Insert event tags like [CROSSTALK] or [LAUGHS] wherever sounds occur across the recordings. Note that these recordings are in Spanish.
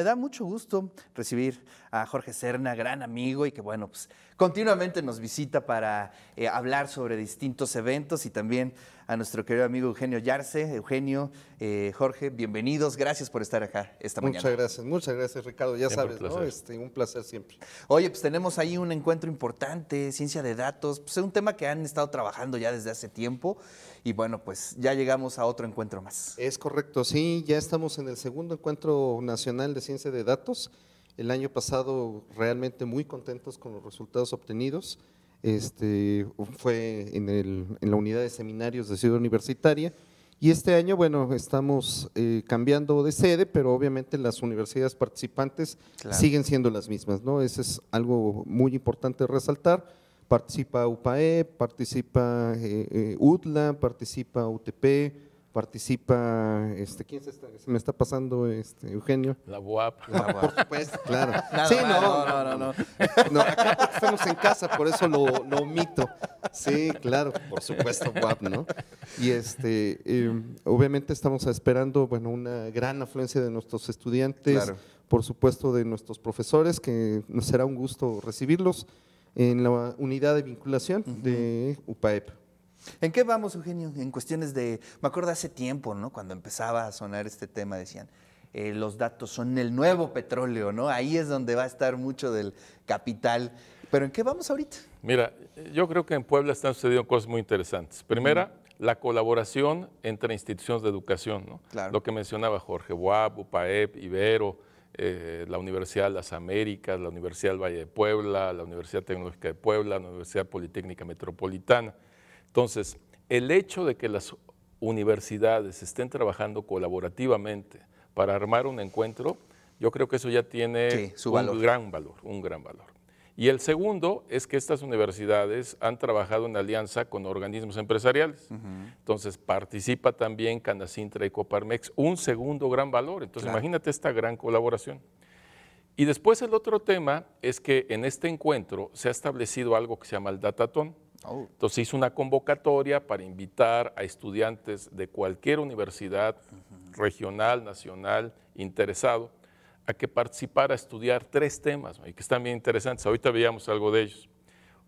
Me da mucho gusto recibir a Jorge Serna, gran amigo y que bueno, pues continuamente nos visita para eh, hablar sobre distintos eventos y también a nuestro querido amigo Eugenio Yarce. Eugenio, eh, Jorge, bienvenidos. Gracias por estar acá esta mañana. Muchas gracias, muchas gracias, Ricardo. Ya sabes, ¿no? Este, un placer siempre. Oye, pues tenemos ahí un encuentro importante, ciencia de datos, es pues, un tema que han estado trabajando ya desde hace tiempo. Y bueno, pues ya llegamos a otro encuentro más. Es correcto, sí, ya estamos en el segundo encuentro nacional de ciencia de datos. El año pasado realmente muy contentos con los resultados obtenidos este, fue en, la unidad de seminarios de Ciudad Universitaria. Y este año, bueno, estamos eh, cambiando de sede, pero obviamente las universidades participantes siguen siendo las mismas, ¿no? Eso es algo muy importante resaltar. Participa UPAE, participa eh, eh, UTLA, participa UTP, participa, este, ¿quién se, me está pasando, este, Eugenio? La UAP. claro. [LAUGHS] sí, no, no, no, no. acá estamos en casa, por eso lo, lo, omito. Sí, claro, por supuesto, UAP, ¿no? Y este, em, obviamente estamos esperando, bueno, una gran afluencia de nuestros estudiantes, por supuesto de nuestros profesores, que nos será un gusto recibirlos en la unidad de vinculación de UPAEP. ¿En qué vamos, Eugenio? En cuestiones de, me acuerdo hace tiempo, ¿no? Cuando empezaba a sonar este tema, decían, eh, los datos son el nuevo petróleo, ¿no? Ahí es donde va a estar mucho del capital. Pero ¿en qué vamos ahorita? Mira, yo creo que en Puebla están sucediendo cosas muy interesantes. Primera, la colaboración entre instituciones de educación, ¿no? Lo que mencionaba Jorge Buap, UPAEP, Ibero, eh, la Universidad de las Américas, la Universidad del Valle de Puebla, la Universidad Tecnológica de Puebla, la Universidad Politécnica Metropolitana. Entonces, el hecho de que las universidades estén trabajando colaborativamente para armar un encuentro, yo creo que eso ya tiene un gran valor, un gran valor. Y el segundo es que estas universidades han trabajado en alianza con organismos empresariales. Entonces participa también Canacintra y Coparmex, un segundo gran valor. Entonces imagínate esta gran colaboración. Y después el otro tema es que en este encuentro se ha establecido algo que se llama el Datatón. Oh. Entonces hizo una convocatoria para invitar a estudiantes de cualquier universidad regional, nacional, interesado, a que participara a estudiar tres temas que están bien interesantes. Ahorita veíamos algo de ellos.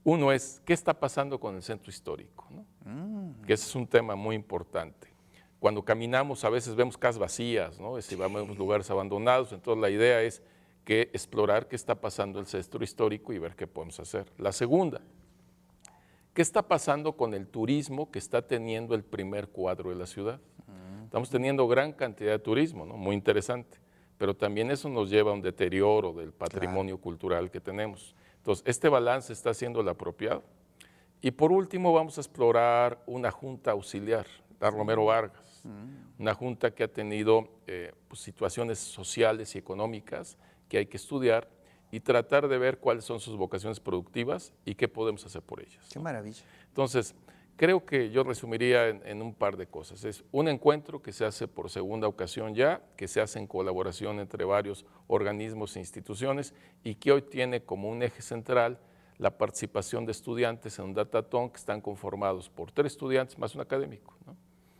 Uno es, ¿qué está pasando con el centro histórico? Mm. Que ese es un tema muy importante. Cuando caminamos a veces vemos casas vacías, ¿no? vamos a lugares abandonados, entonces la idea es que explorar qué está pasando el centro histórico y ver qué podemos hacer. La segunda, ¿Qué está pasando con el turismo que está teniendo el primer cuadro de la ciudad? Mm. Estamos teniendo gran cantidad de turismo, Muy interesante. Pero también eso nos lleva a un deterioro del patrimonio cultural que tenemos. Entonces, este balance está siendo el apropiado. Y por último, vamos a explorar una junta auxiliar, la Romero Vargas, mm. una junta que ha tenido eh, pues, situaciones sociales y económicas que hay que estudiar y tratar de ver cuáles son sus vocaciones productivas y qué podemos hacer por ellas. Qué maravilla. Entonces, creo que yo resumiría en, un par de cosas. Es un encuentro que se hace por segunda ocasión ya, que se hace en colaboración entre varios organismos e instituciones y que hoy tiene como un eje central la participación de estudiantes en un datatón que están conformados por tres estudiantes más un académico. ¿no?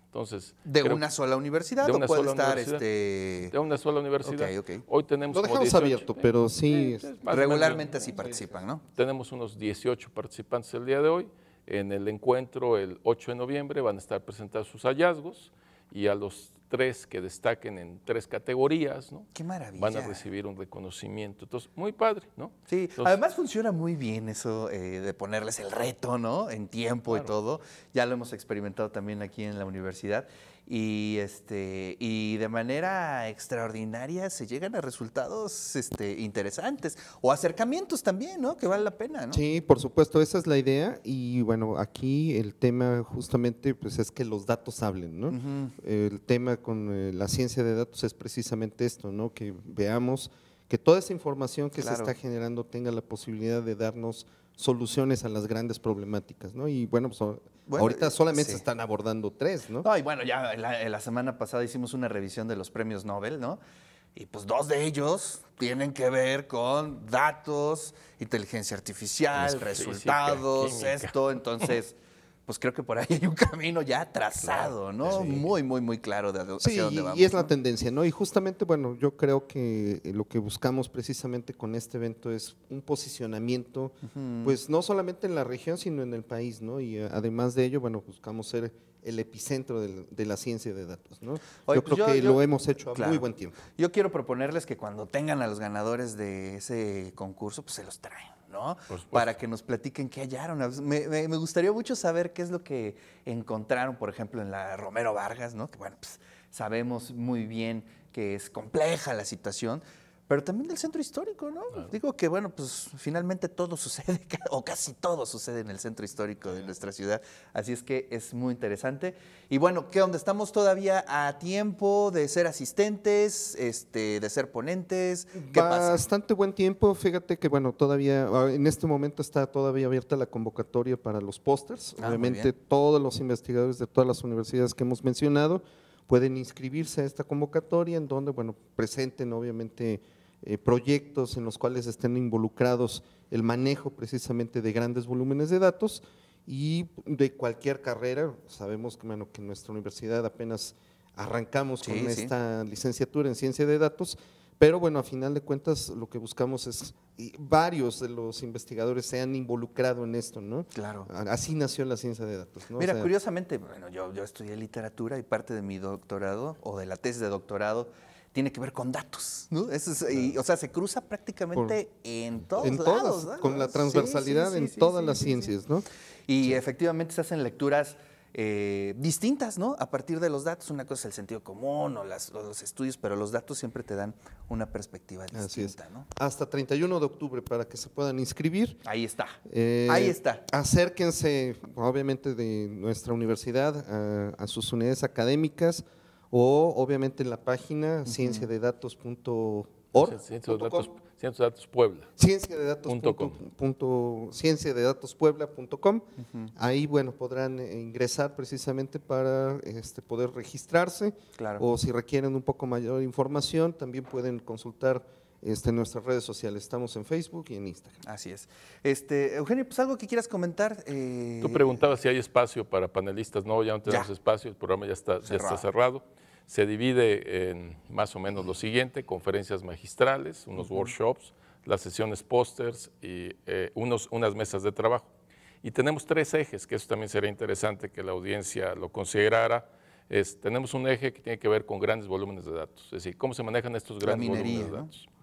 Entonces, de una sola universidad de una puede sola estar este de una sola universidad. Hoy tenemos lo dejamos abierto, pero sí regularmente así participan, ¿no? Tenemos unos 18 participantes el día de hoy. En el encuentro el 8 de noviembre van a estar presentados sus hallazgos y a los tres que destaquen en tres categorías, ¿no? Qué maravilla. Van a recibir un reconocimiento. Entonces, muy padre, ¿no? Sí, además funciona muy bien eso eh, de ponerles el reto, ¿no? En tiempo y todo. Ya lo hemos experimentado también aquí en la universidad y este y de manera extraordinaria se llegan a resultados este, interesantes o acercamientos también, ¿no? Que vale la pena, ¿no? Sí, por supuesto, esa es la idea y bueno, aquí el tema justamente pues es que los datos hablen, ¿no? El tema con eh, la ciencia de datos es precisamente esto, ¿no? Que veamos que toda esa información que se está generando tenga la posibilidad de darnos soluciones a las grandes problemáticas, ¿no? Y bueno, pues, ahorita solamente se están abordando tres, ¿no? y bueno, ya eh, la, semana pasada hicimos una revisión de los premios Nobel, ¿no? Y pues dos de ellos tienen que ver con datos, inteligencia artificial, resultados, esto, entonces... [LAUGHS] pues creo que por ahí [LAUGHS] hay un camino ya trazado, ¿no? Muy, muy, muy claro de hacia dónde vamos. Y es la tendencia, ¿no? Y justamente, bueno, yo creo que eh, lo que buscamos precisamente con este evento es un posicionamiento, pues no solamente en la región, sino en el país, ¿no? Y eh, además de ello, bueno, buscamos ser el epicentro de, la ciencia de datos. ¿no? yo pues creo que lo hemos hecho a muy buen tiempo. Yo quiero proponerles que cuando tengan a los ganadores de ese concurso, pues se los traen. Para que nos platiquen qué hallaron. Me, gustaría mucho saber qué es lo que encontraron, por ejemplo, en la Romero Vargas, Que pues, sabemos muy bien que es compleja la situación, pero también del centro histórico, ¿no? Digo que, bueno, pues finalmente todo sucede, [LAUGHS] o casi todo sucede en el centro histórico de nuestra ciudad, así es que es muy interesante. Y bueno, que donde estamos todavía a tiempo de ser asistentes, este, de ser ponentes, ¿qué pasa? Bastante buen tiempo, fíjate que, bueno, todavía, ah, en este momento está todavía abierta la convocatoria para los pósters, ah, obviamente todos los investigadores de todas las universidades que hemos mencionado pueden inscribirse a esta convocatoria en donde, bueno, presenten obviamente eh, proyectos en los cuales estén involucrados el manejo precisamente de grandes volúmenes de datos y de cualquier carrera. Sabemos que, bueno, que en nuestra universidad apenas arrancamos con esta licenciatura en ciencia de datos, pero bueno, a final de cuentas lo que buscamos es y varios de los investigadores se han involucrado en esto, ¿no? Claro. Así nació la ciencia de datos. Mira, curiosamente, bueno, yo, yo estudié literatura y parte de mi doctorado o de la tesis de doctorado tiene que ver con datos, ¿no? o sea, se cruza prácticamente en todos lados, Con la transversalidad en todas las ciencias, ¿no? Y efectivamente se hacen lecturas eh, distintas, ¿no? A partir de los datos, una cosa es el sentido común o, los estudios, pero los datos siempre te dan una perspectiva distinta, ¿no? Hasta 31 de octubre para que se puedan inscribir. Ahí está, eh, ahí está. Acérquense, obviamente, de nuestra universidad a sus unidades académicas, o obviamente en la página uh Ciencia de Ahí, bueno, podrán eh, ingresar precisamente para este, poder registrarse. Claro. O si requieren un poco mayor información, también pueden consultar este, en nuestras redes sociales. Estamos en Facebook y en Instagram. Así es. Este, Eugenio, pues algo que quieras comentar. Eh, Tú preguntabas si hay espacio para panelistas. No, ya no tenemos espacio, el programa ya está cerrado. está cerrado. Se divide en más o menos lo siguiente, conferencias magistrales, unos workshops, las sesiones pósters y eh, unos, unas mesas de trabajo. Y tenemos tres ejes, que eso también sería interesante que la audiencia lo considerara. tenemos un eje que tiene que ver con grandes volúmenes de datos, es decir, cómo se manejan estos grandes volúmenes de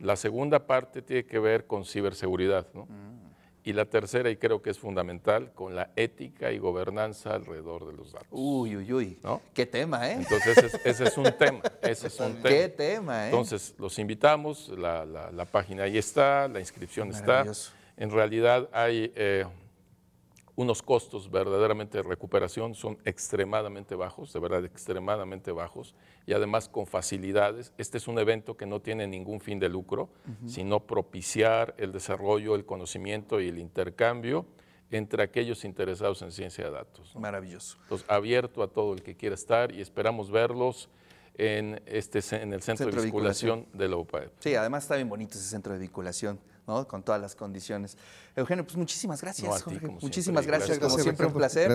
la segunda parte tiene que ver con ciberseguridad, ¿no? Mm. Y la tercera, y creo que es fundamental, con la ética y gobernanza alrededor de los datos. Uy, uy, uy. Qué tema, ¿eh? Entonces, ese, es un tema. Ese es un [LAUGHS] tema. Qué tema, ¿eh? Entonces, los invitamos, la, página ahí está, la inscripción está. En realidad hay eh, unos costos verdaderamente de recuperación son extremadamente bajos, de verdad extremadamente bajos, y además con facilidades. Este es un evento que no tiene ningún fin de lucro, sino propiciar el desarrollo, el conocimiento y el intercambio entre aquellos interesados en ciencia de datos. Maravilloso. Entonces, abierto a todo el que quiera estar y esperamos verlos en, este, en el centro, de vinculación de la UPAE. Sí, además está bien bonito ese centro de vinculación. ¿no? con todas las condiciones. Eugenio, pues muchísimas gracias. muchísimas gracias, como siempre, un placer.